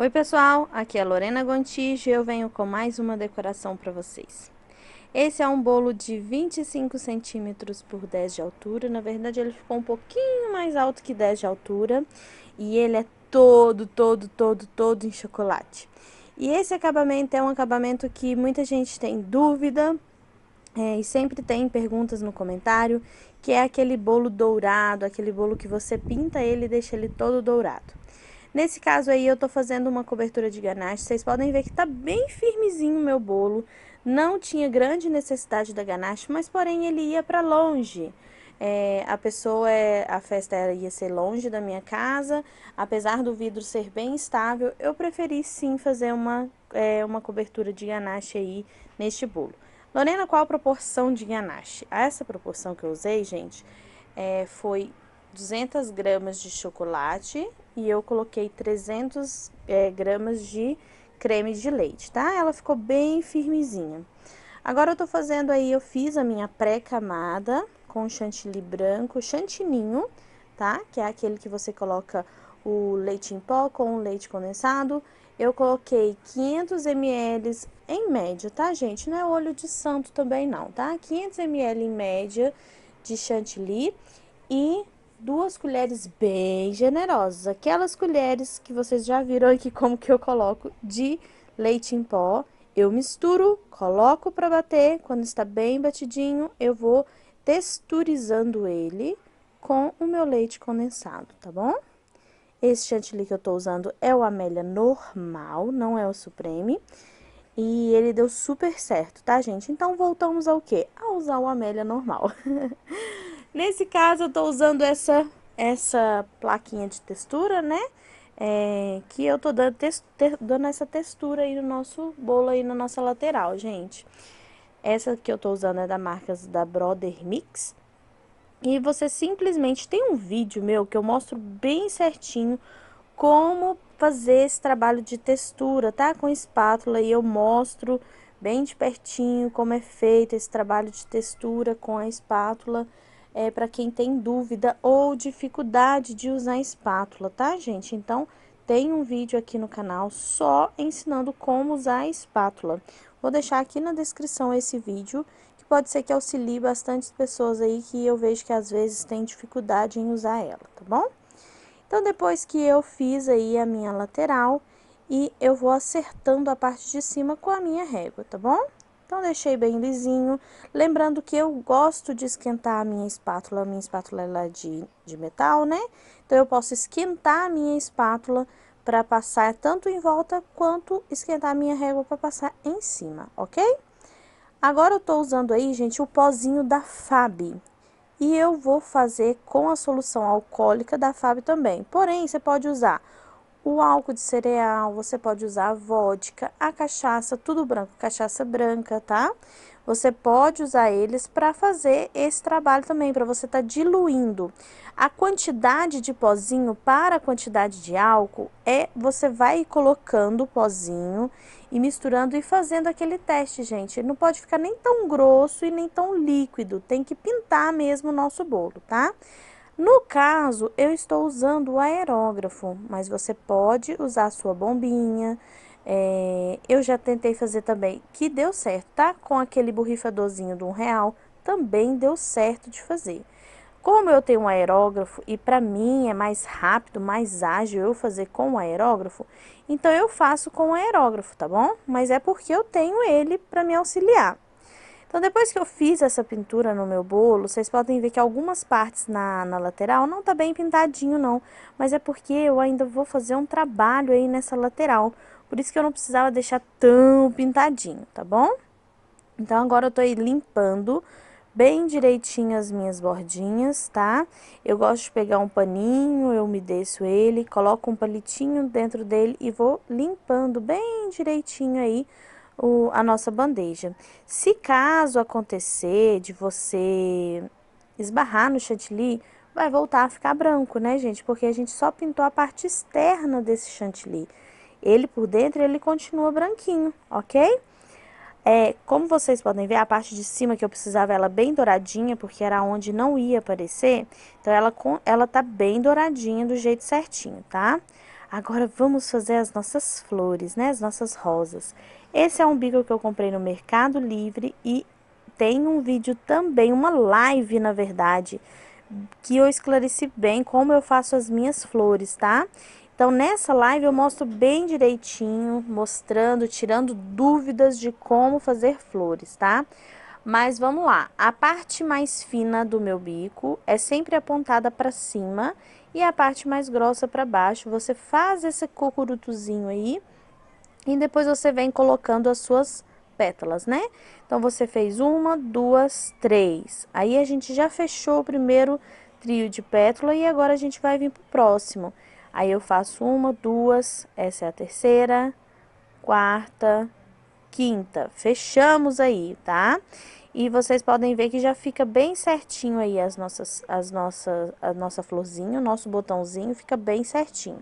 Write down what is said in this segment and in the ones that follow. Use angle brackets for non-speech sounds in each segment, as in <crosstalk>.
Oi pessoal, aqui é Lorena Gontijo e eu venho com mais uma decoração para vocês. Esse é um bolo de 25 centímetros por 10 de altura, na verdade ele ficou um pouquinho mais alto que 10 de altura e ele é todo, todo, todo, todo em chocolate. E esse acabamento é um acabamento que muita gente tem dúvida é, e sempre tem perguntas no comentário, que é aquele bolo dourado, aquele bolo que você pinta ele e deixa ele todo dourado. Nesse caso aí eu tô fazendo uma cobertura de ganache, vocês podem ver que tá bem firmezinho o meu bolo. Não tinha grande necessidade da ganache, mas porém ele ia para longe. É, a pessoa, é, a festa ia ser longe da minha casa, apesar do vidro ser bem estável, eu preferi sim fazer uma, é, uma cobertura de ganache aí neste bolo. Lorena, qual a proporção de ganache? Ah, essa proporção que eu usei, gente, é, foi 200 gramas de chocolate, e eu coloquei 300 é, gramas de creme de leite, tá? Ela ficou bem firmezinha. Agora eu tô fazendo aí, eu fiz a minha pré-camada com chantilly branco, chantininho, tá? Que é aquele que você coloca o leite em pó com o leite condensado. Eu coloquei 500 ml em média, tá, gente? Não é olho de santo também não, tá? 500 ml em média de chantilly e duas colheres bem generosas, aquelas colheres que vocês já viram aqui como que eu coloco de leite em pó. Eu misturo, coloco para bater, quando está bem batidinho, eu vou texturizando ele com o meu leite condensado, tá bom? Esse chantilly que eu tô usando é o Amélia normal, não é o Supreme. E ele deu super certo, tá, gente? Então, voltamos ao quê? A usar o Amélia normal. <laughs> Nesse caso, eu tô usando essa, essa plaquinha de textura, né? É, que eu tô dando, te, dando essa textura aí no nosso bolo, aí na nossa lateral, gente. Essa que eu tô usando é da marca da Brother Mix. E você simplesmente... Tem um vídeo meu que eu mostro bem certinho como fazer esse trabalho de textura, tá? Com espátula e eu mostro bem de pertinho como é feito esse trabalho de textura com a espátula é, para quem tem dúvida ou dificuldade de usar espátula, tá, gente? Então, tem um vídeo aqui no canal só ensinando como usar a espátula. Vou deixar aqui na descrição esse vídeo, que pode ser que auxilie bastante pessoas aí que eu vejo que às vezes tem dificuldade em usar ela, tá bom? Então, depois que eu fiz aí a minha lateral, e eu vou acertando a parte de cima com a minha régua, tá bom? Então deixei bem lisinho, lembrando que eu gosto de esquentar a minha espátula, a minha espátula ela é de, de metal, né? Então eu posso esquentar a minha espátula para passar tanto em volta quanto esquentar a minha régua para passar em cima, ok? Agora eu tô usando aí, gente, o pozinho da FAB. E eu vou fazer com a solução alcoólica da FAB também. Porém, você pode usar o álcool de cereal, você pode usar a vodka, a cachaça, tudo branco, cachaça branca, tá? Você pode usar eles para fazer esse trabalho também, para você estar tá diluindo. A quantidade de pozinho para a quantidade de álcool é você vai colocando o pozinho e misturando e fazendo aquele teste, gente. não pode ficar nem tão grosso e nem tão líquido, tem que pintar mesmo o nosso bolo, tá? No caso, eu estou usando o aerógrafo, mas você pode usar a sua bombinha. É, eu já tentei fazer também, que deu certo, tá? Com aquele borrifadorzinho de um real, também deu certo de fazer. Como eu tenho um aerógrafo e para mim é mais rápido, mais ágil eu fazer com o aerógrafo, então eu faço com o aerógrafo, tá bom? Mas é porque eu tenho ele para me auxiliar. Então, depois que eu fiz essa pintura no meu bolo, vocês podem ver que algumas partes na, na lateral não tá bem pintadinho, não. Mas é porque eu ainda vou fazer um trabalho aí nessa lateral. Por isso que eu não precisava deixar tão pintadinho, tá bom? Então, agora eu tô aí limpando bem direitinho as minhas bordinhas, tá? Eu gosto de pegar um paninho, eu umedeço ele, coloco um palitinho dentro dele e vou limpando bem direitinho aí o, a nossa bandeja. Se caso acontecer de você esbarrar no chantilly, vai voltar a ficar branco, né, gente? Porque a gente só pintou a parte externa desse chantilly. Ele por dentro, ele continua branquinho, ok? É, como vocês podem ver, a parte de cima que eu precisava ela bem douradinha, porque era onde não ia aparecer. Então, ela, ela tá bem douradinha do jeito certinho, tá? Agora, vamos fazer as nossas flores, né? As nossas rosas. Esse é um beagle que eu comprei no Mercado Livre e tem um vídeo também, uma live na verdade, que eu esclareci bem como eu faço as minhas flores, tá? Então, nessa live eu mostro bem direitinho, mostrando, tirando dúvidas de como fazer flores, tá? Mas vamos lá, a parte mais fina do meu bico é sempre apontada para cima e a parte mais grossa para baixo. Você faz esse cocurutuzinho aí e depois você vem colocando as suas pétalas, né? Então, você fez uma, duas, três. Aí, a gente já fechou o primeiro trio de pétala e agora a gente vai vir pro próximo. Aí, eu faço uma, duas, essa é a terceira, quarta, quinta. Fechamos aí, tá? E vocês podem ver que já fica bem certinho aí as nossas, as nossas, a nossa florzinha, o nosso botãozinho fica bem certinho.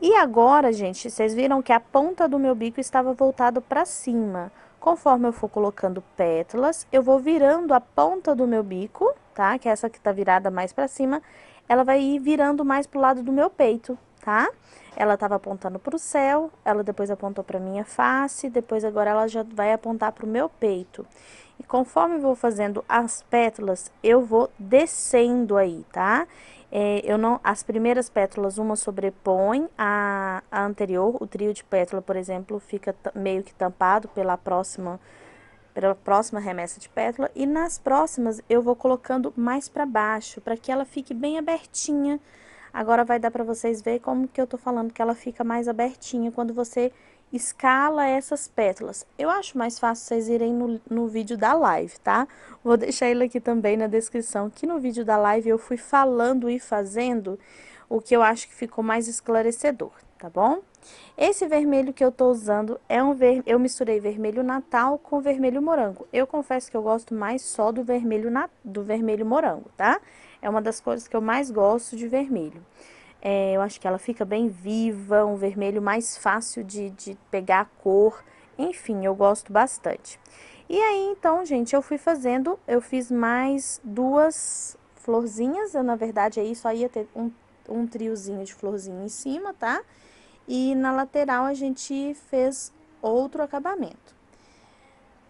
E agora, gente, vocês viram que a ponta do meu bico estava voltada para cima. Conforme eu for colocando pétalas, eu vou virando a ponta do meu bico, tá? Que é essa que tá virada mais para cima, ela vai ir virando mais pro lado do meu peito tá? Ela estava apontando para o céu, ela depois apontou para minha face, depois agora ela já vai apontar para o meu peito. E conforme eu vou fazendo as pétalas, eu vou descendo aí, tá? É, eu não, as primeiras pétalas, uma sobrepõe a, a anterior, o trio de pétala, por exemplo, fica meio que tampado pela próxima pela próxima remessa de pétala e nas próximas eu vou colocando mais para baixo, para que ela fique bem abertinha Agora vai dar para vocês ver como que eu tô falando que ela fica mais abertinha quando você escala essas pétalas. Eu acho mais fácil vocês irem no, no vídeo da live, tá? Vou deixar ele aqui também na descrição, que no vídeo da live eu fui falando e fazendo o que eu acho que ficou mais esclarecedor, tá bom? Esse vermelho que eu tô usando é um ver... eu misturei vermelho natal com vermelho morango. Eu confesso que eu gosto mais só do vermelho na... do vermelho morango, tá? É uma das cores que eu mais gosto de vermelho. É, eu acho que ela fica bem viva, um vermelho mais fácil de, de pegar a cor. Enfim, eu gosto bastante. E aí, então, gente, eu fui fazendo, eu fiz mais duas florzinhas. Eu, na verdade, aí só ia ter um, um triozinho de florzinha em cima, tá? E na lateral a gente fez outro acabamento.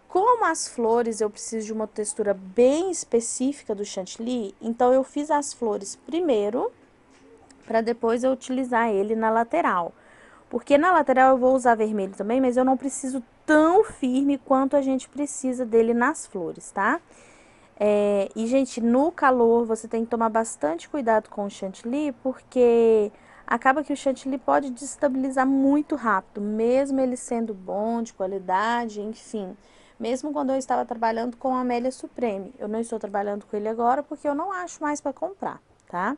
Como as flores eu preciso de uma textura bem específica do chantilly, então eu fiz as flores primeiro, para depois eu utilizar ele na lateral. Porque na lateral eu vou usar vermelho também, mas eu não preciso tão firme quanto a gente precisa dele nas flores, tá? É, e, gente, no calor você tem que tomar bastante cuidado com o chantilly, porque acaba que o chantilly pode destabilizar muito rápido, mesmo ele sendo bom, de qualidade, enfim mesmo quando eu estava trabalhando com a Amélia Supreme. Eu não estou trabalhando com ele agora porque eu não acho mais para comprar, tá?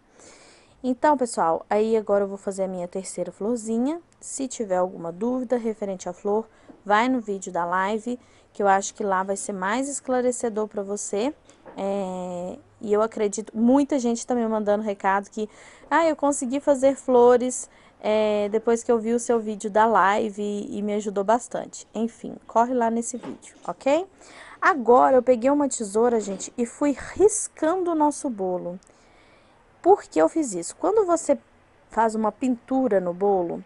Então, pessoal, aí agora eu vou fazer a minha terceira florzinha. Se tiver alguma dúvida referente à flor, vai no vídeo da live, que eu acho que lá vai ser mais esclarecedor para você. É, e eu acredito, muita gente também tá mandando recado que, ah, eu consegui fazer flores é, depois que eu vi o seu vídeo da live e, e me ajudou bastante. Enfim, corre lá nesse vídeo, ok? Agora eu peguei uma tesoura, gente, e fui riscando o nosso bolo. Por que eu fiz isso? Quando você faz uma pintura no bolo,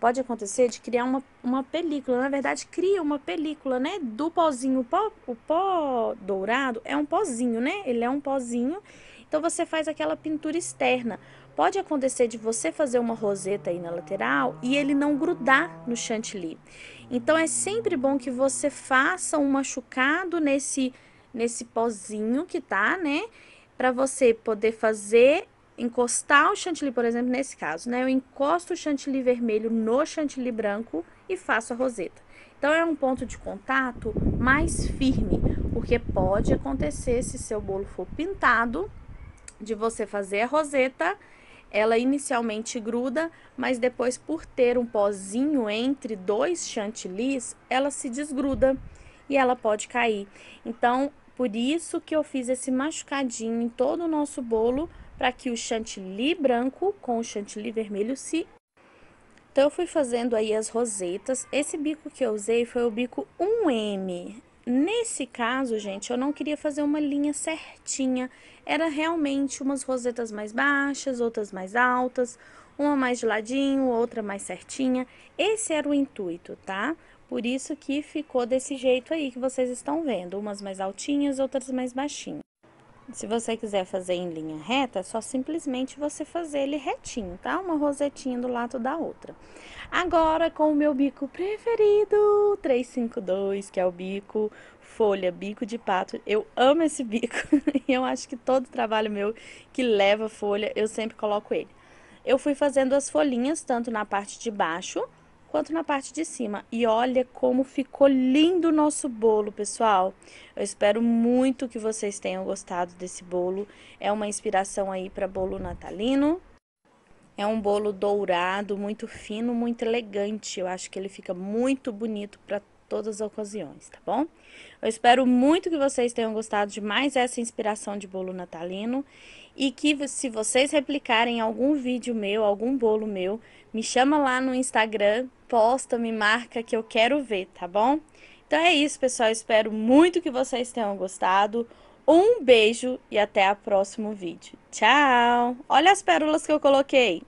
pode acontecer de criar uma, uma película. Na verdade, cria uma película, né? Do pozinho. O pó, o pó dourado é um pozinho, né? Ele é um pozinho. Então, você faz aquela pintura externa. Pode acontecer de você fazer uma roseta aí na lateral e ele não grudar no chantilly. Então é sempre bom que você faça um machucado nesse nesse pozinho que tá, né? Para você poder fazer encostar o chantilly, por exemplo, nesse caso, né? Eu encosto o chantilly vermelho no chantilly branco e faço a roseta. Então é um ponto de contato mais firme, porque pode acontecer se seu bolo for pintado de você fazer a roseta ela inicialmente gruda, mas depois, por ter um pozinho entre dois chantilis, ela se desgruda e ela pode cair. Então, por isso que eu fiz esse machucadinho em todo o nosso bolo, para que o chantilly branco com o chantilly vermelho se... Então, eu fui fazendo aí as rosetas. Esse bico que eu usei foi o bico 1M. Nesse caso, gente, eu não queria fazer uma linha certinha. Era realmente umas rosetas mais baixas, outras mais altas, uma mais de ladinho, outra mais certinha. Esse era o intuito, tá? Por isso que ficou desse jeito aí que vocês estão vendo, umas mais altinhas, outras mais baixinhas. Se você quiser fazer em linha reta, é só simplesmente você fazer ele retinho, tá? Uma rosetinha do lado da outra. Agora, com o meu bico preferido, 352, que é o bico folha, bico de pato. Eu amo esse bico. <laughs> e eu acho que todo trabalho meu que leva folha, eu sempre coloco ele. Eu fui fazendo as folhinhas, tanto na parte de baixo quanto na parte de cima. E olha como ficou lindo o nosso bolo, pessoal. Eu espero muito que vocês tenham gostado desse bolo. É uma inspiração aí para bolo natalino. É um bolo dourado, muito fino, muito elegante. Eu acho que ele fica muito bonito para todas as ocasiões, tá bom? Eu espero muito que vocês tenham gostado de mais essa inspiração de bolo natalino e que se vocês replicarem algum vídeo meu, algum bolo meu, me chama lá no Instagram posta, me marca que eu quero ver, tá bom? Então é isso, pessoal. Espero muito que vocês tenham gostado. Um beijo e até o próximo vídeo. Tchau! Olha as pérolas que eu coloquei!